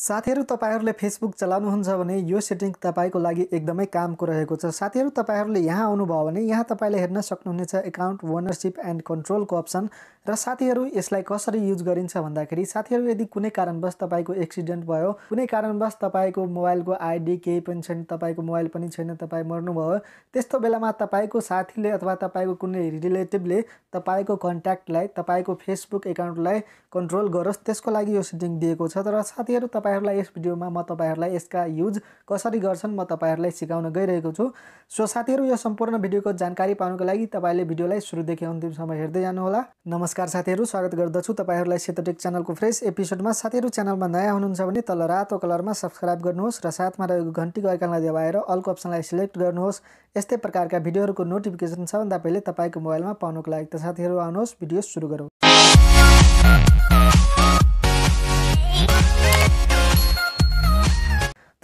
साथीहरू तपाईँहरूले फेसबुक चलाउनुहुन्छ भने यो सेटिङ तपाईँको लागि एकदमै कामको रहेको छ साथीहरू तपाईँहरूले यहाँ आउनुभयो भने यहाँ तपाईँले हेर्न सक्नुहुनेछ एकाउन्ट ओनरसिप एन्ड कन्ट्रोलको अप्सन र साथीहरू यसलाई कसरी युज गरिन्छ भन्दाखेरि साथीहरू यदि कुनै कारणवश तपाईँको एक्सिडेन्ट भयो कुनै कारणवश तपाईँको मोबाइलको आइडी केही पनि छैन तपाईँको मोबाइल पनि छैन तपाईँ मर्नुभयो त्यस्तो बेलामा तपाईँको साथीले अथवा तपाईँको कुनै रिलेटिभले तपाईँको कन्ट्याक्टलाई तपाईँको फेसबुक एकाउन्टलाई कन्ट्रोल गरोस् त्यसको लागि यो सेटिङ दिएको छ तर साथीहरू तपाईँ तपाईँहरूलाई यस भिडियोमा म तपाईँहरूलाई यसका युज कसरी गर्छन् म तपाईँहरूलाई सिकाउन गइरहेको छु सो साथीहरू यो सम्पूर्ण भिडियोको जानकारी पाउनुको लागि तपाईँले भिडियोलाई सुरुदेखि अन्तिमसम्म हेर्दै जानुहोला नमस्कार साथीहरू स्वागत गर्दछु तपाईँहरूलाई सेतोटेक च्यानलको फ्रेस एपिसोडमा साथीहरू च्यानलमा नयाँ हुनुहुन्छ भने तल रातो कलरमा सब्सक्राइब गर्नुहोस् र साथमा रहेको घन्टी गएकालाई दबाएर अल्को अप्सनलाई सिलेक्ट गर्नुहोस् यस्तै प्रकारका भिडियोहरूको नोटिफिकेसन भन्दा पहिले तपाईँको मोबाइलमा पाउनुको लागि त साथीहरू आउनुहोस् भिडियो सुरु गरौँ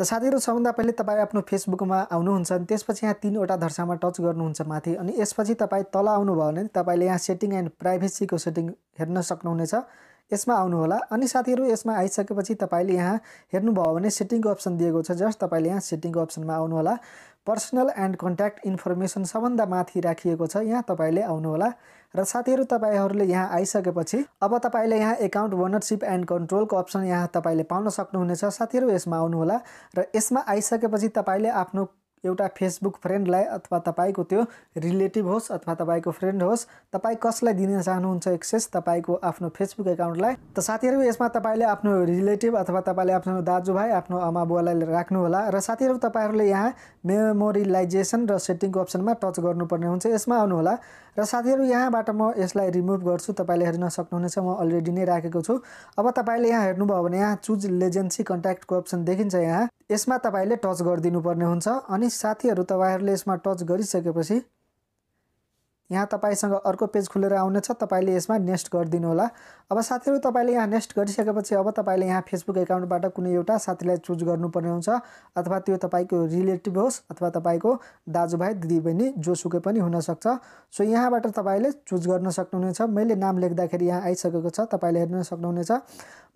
साथीहरू सबभन्दा पहिले तपाईँ आफ्नो फेसबुकमा आउनुहुन्छ अनि त्यसपछि यहाँ तिनवटा धर्सामा टच गर्नुहुन्छ माथि अनि यसपछि तपाईँ तल आउनुभयो भने तपाईँले यहाँ सेटिङ एन्ड प्राइभेसीको सेटिङ हेर्न सक्नुहुनेछ यसमा आउनुहोला अनि साथीहरू यसमा आइसकेपछि तपाईँले यहाँ हेर्नुभयो भने सेटिङको अप्सन दिएको छ जस्ट तपाईँले यहाँ सेटिङको अप्सनमा आउनुहोला पर्सनल एन्ड कन्ट्याक्ट इन्फर्मेसन सबभन्दा माथि राखिएको छ यहाँ तपाईँले आउनुहोला र साथीहरू तपाईँहरूले यहाँ आइसकेपछि अब तपाईँले यहाँ एकाउन्ट ओनरसिप एन्ड कन्ट्रोलको अप्सन यहाँ तपाईँले पाउन सक्नुहुनेछ साथीहरू यसमा आउनुहोला र यसमा आइसकेपछि तपाईँले आफ्नो एउटा फेसबुक फ्रेन्डलाई अथवा तपाईँको त्यो रिलेटिभ होस् अथवा तपाईँको फ्रेन्ड होस् तपाईँ कसलाई दिन चाहनुहुन्छ एक्सेस तपाईँको आफ्नो फेसबुक एकाउन्टलाई त साथीहरू यसमा तपाईँले आफ्नो रिलेटिभ अथवा तपाईँले आफ्नो दाजुभाइ आफ्नो आमा बुवालाई राख्नुहोला र साथीहरू तपाईँहरूले यहाँ मेमोरिलाइजेसन र सेटिङको अप्सनमा टच गर्नुपर्ने हुन्छ यसमा आउनुहोला र साथीहरू यहाँबाट म यसलाई रिमुभ गर्छु तपाईँले हेर्न सक्नुहुनेछ म अलरेडी नै राखेको छु अब तपाईँले यहाँ हेर्नुभयो भने यहाँ चुज लेजेन्सी कन्ट्याक्टको अप्सन देखिन्छ यहाँ यसमा तपाईँले टच गरिदिनुपर्ने हुन्छ अनि साथीहरू तपाईँहरूले यसमा टच गरिसकेपछि यहाँ तपाईँसँग अर्को पेज खुलेर आउनेछ तपाईँले यसमा नेक्स्ट होला अब साथीहरू तपाईँले यहाँ नेक्स्ट गरिसकेपछि अब तपाईँले यहाँ फेसबुक एकाउन्टबाट कुनै एउटा साथीलाई चुज गर्नुपर्ने हुन्छ अथवा त्यो तपाईँको रिलेटिभ होस् अथवा तपाईँको दाजुभाइ दिदीबहिनी जोसुकै पनि हुनसक्छ सो यहाँबाट तपाईँले चुज गर्न सक्नुहुनेछ मैले नाम लेख्दाखेरि यहाँ आइसकेको छ तपाईँले हेर्न सक्नुहुनेछ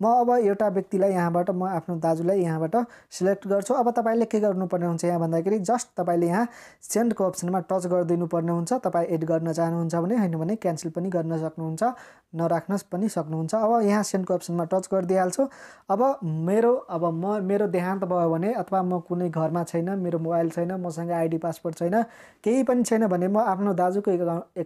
म अब एउटा व्यक्तिलाई यहाँबाट म आफ्नो दाजुलाई यहाँबाट सिलेक्ट गर्छु अब तपाईँले के गर्नुपर्ने हुन्छ यहाँ भन्दाखेरि जस्ट तपाईँले यहाँ सेन्डको अप्सनमा टच गरिदिनु पर्ने हुन्छ तपाईँ एड गर्न चाहनुहुन्छ भने होइन भने क्यान्सल पनि गर्न सक्नुहुन्छ नराख्न पनि सक्नुहुन्छ अब यहाँ सेन्डको अप्सनमा टच गरिदिइहाल्छु अब मेरो अब म मेरो देहान्त भयो भने अथवा म कुनै घरमा छैन मेरो मोबाइल छैन मसँग आइडी पासपोर्ट छैन केही पनि छैन भने म आफ्नो दाजुको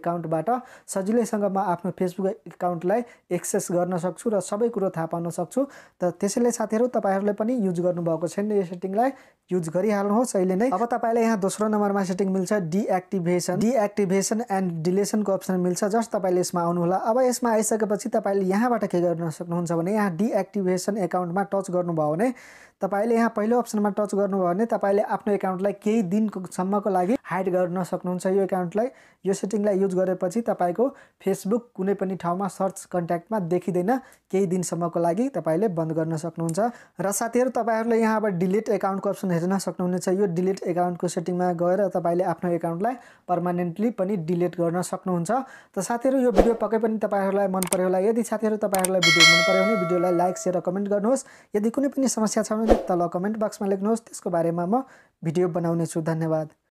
एकाउन्टबाट सजिलैसँग म आफ्नो फेसबुक एकाउन्टलाई एक्सेस गर्न सक्छु र सबै कुरो थाहा पाउन सक्छु त त्यसैले साथीहरू तपाईँहरूले पनि युज गर्नुभएको छैन यो सेटिङलाई युज गरिहाल्नुहोस् अहिले नै अब तपाईँलाई यहाँ दोस्रो नम्बरमा सेटिङ मिल्छ डिएक्टिभेसन डिएक्टिभेसन एन्ड एन्ड डिलेसनको अप्सन मिल्छ जस्ट तपाईँले यसमा आउनुहोला अब यसमा आइसकेपछि तपाईँले यहाँबाट के गर्न सक्नुहुन्छ भने यहाँ डिएक्टिभेसन एकाउन्टमा टच गर्नुभयो भने तपाईँले यहाँ पहिलो अप्सनमा टच गर्नुभयो भने तपाईँले आफ्नो एकाउन्टलाई केही दिनसम्मको लागि हाइड गर्न सक्नुहुन्छ यो एकाउन्टलाई यो सेटिङलाई युज गरेपछि तपाईँको फेसबुक कुनै पनि ठाउँमा सर्च कन्ट्याक्टमा देखिँदैन केही दिनसम्मको लागि तपाईँले बन्द गर्न सक्नुहुन्छ र साथीहरू तपाईँहरूले यहाँ अब डिलिट एकाउन्टको अप्सन हेर्न सक्नुहुनेछ यो डिलिट एकाउन्टको सेटिङमा गएर तपाईँले आफ्नो एकाउन्टलाई पर्मानेन्टली पनि डिलिट कमेन्ट गर्न सक्नुहुन्छ त साथीहरू यो भिडियो पक्कै पनि तपाईँहरूलाई मन पऱ्यो होला यदि साथीहरू तपाईँहरूलाई भिडियो मन पऱ्यो भने भिडियोलाई लाइक सेयर कमेन्ट गर्नुहोस् यदि कुनै पनि समस्या छ भने तल कमेन्ट बक्समा लेख्नुहोस् त्यसको बारेमा म भिडियो बनाउनेछु धन्यवाद